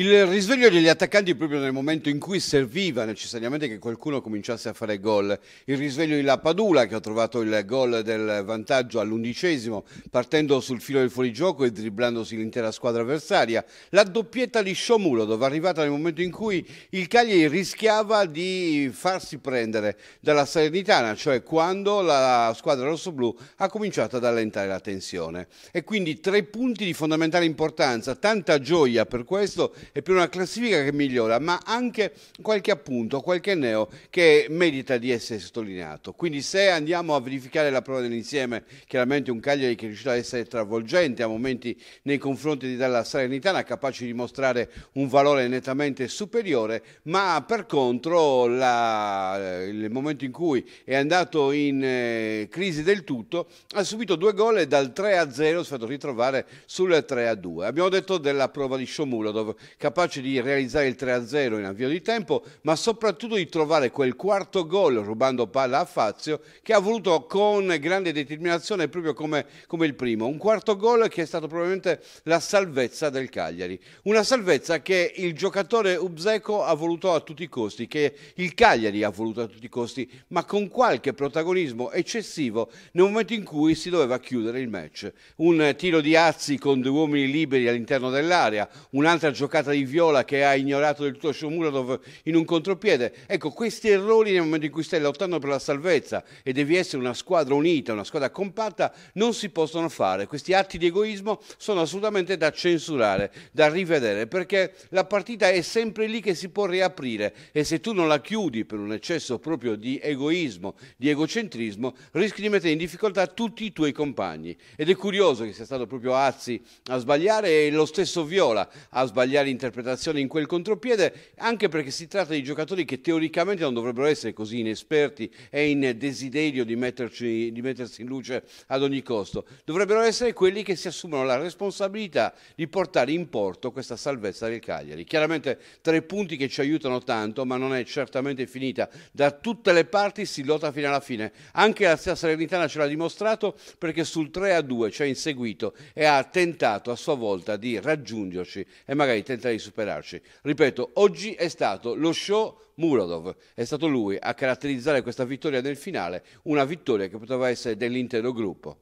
Il risveglio degli attaccanti proprio nel momento in cui serviva necessariamente che qualcuno cominciasse a fare gol. Il risveglio di Lapadula che ha trovato il gol del vantaggio all'undicesimo partendo sul filo del fuorigioco e dribblandosi l'intera squadra avversaria. La doppietta di Shomurodov arrivata nel momento in cui il Cagliari rischiava di farsi prendere dalla Salernitana, cioè quando la squadra rossoblù ha cominciato ad allentare la tensione. E quindi tre punti di fondamentale importanza, tanta gioia per questo e per una classifica che migliora, ma anche qualche appunto, qualche neo che merita di essere sottolineato. Quindi se andiamo a verificare la prova dell'insieme, chiaramente un Cagliari che è riuscito a essere travolgente a momenti nei confronti di dalla Salernitana, capace di mostrare un valore nettamente superiore, ma per contro la, eh, il momento in cui è andato in eh, crisi del tutto, ha subito due gol e dal 3 a 0 si è fatto ritrovare sul 3 a 2. Abbiamo detto della prova di Sciomulo, dove capace di realizzare il 3-0 in avvio di tempo, ma soprattutto di trovare quel quarto gol rubando palla a Fazio che ha voluto con grande determinazione proprio come, come il primo. Un quarto gol che è stato probabilmente la salvezza del Cagliari. Una salvezza che il giocatore Ubzeco ha voluto a tutti i costi, che il Cagliari ha voluto a tutti i costi, ma con qualche protagonismo eccessivo nel momento in cui si doveva chiudere il match. Un tiro di Azzi con due uomini liberi all'interno dell'area, un'altra giocata giocata di Viola che ha ignorato del tutto Shomurodov in un contropiede. Ecco, questi errori nel momento in cui stai lottando per la salvezza e devi essere una squadra unita, una squadra compatta, non si possono fare. Questi atti di egoismo sono assolutamente da censurare, da rivedere, perché la partita è sempre lì che si può riaprire e se tu non la chiudi per un eccesso proprio di egoismo, di egocentrismo, rischi di mettere in difficoltà tutti i tuoi compagni. Ed è curioso che sia stato proprio Azzi a sbagliare e lo stesso Viola a sbagliare magari interpretazione in quel contropiede, anche perché si tratta di giocatori che teoricamente non dovrebbero essere così inesperti e in desiderio di, metterci, di mettersi in luce ad ogni costo. Dovrebbero essere quelli che si assumono la responsabilità di portare in porto questa salvezza del Cagliari. Chiaramente tre punti che ci aiutano tanto, ma non è certamente finita. Da tutte le parti si lotta fino alla fine. Anche la stessa Salernitana ce l'ha dimostrato perché sul 3 a 2 ci ha inseguito e ha tentato a sua volta di raggiungerci e magari tentare tenta di superarci. Ripeto, oggi è stato lo show Muradov, è stato lui a caratterizzare questa vittoria nel finale, una vittoria che poteva essere dell'intero gruppo.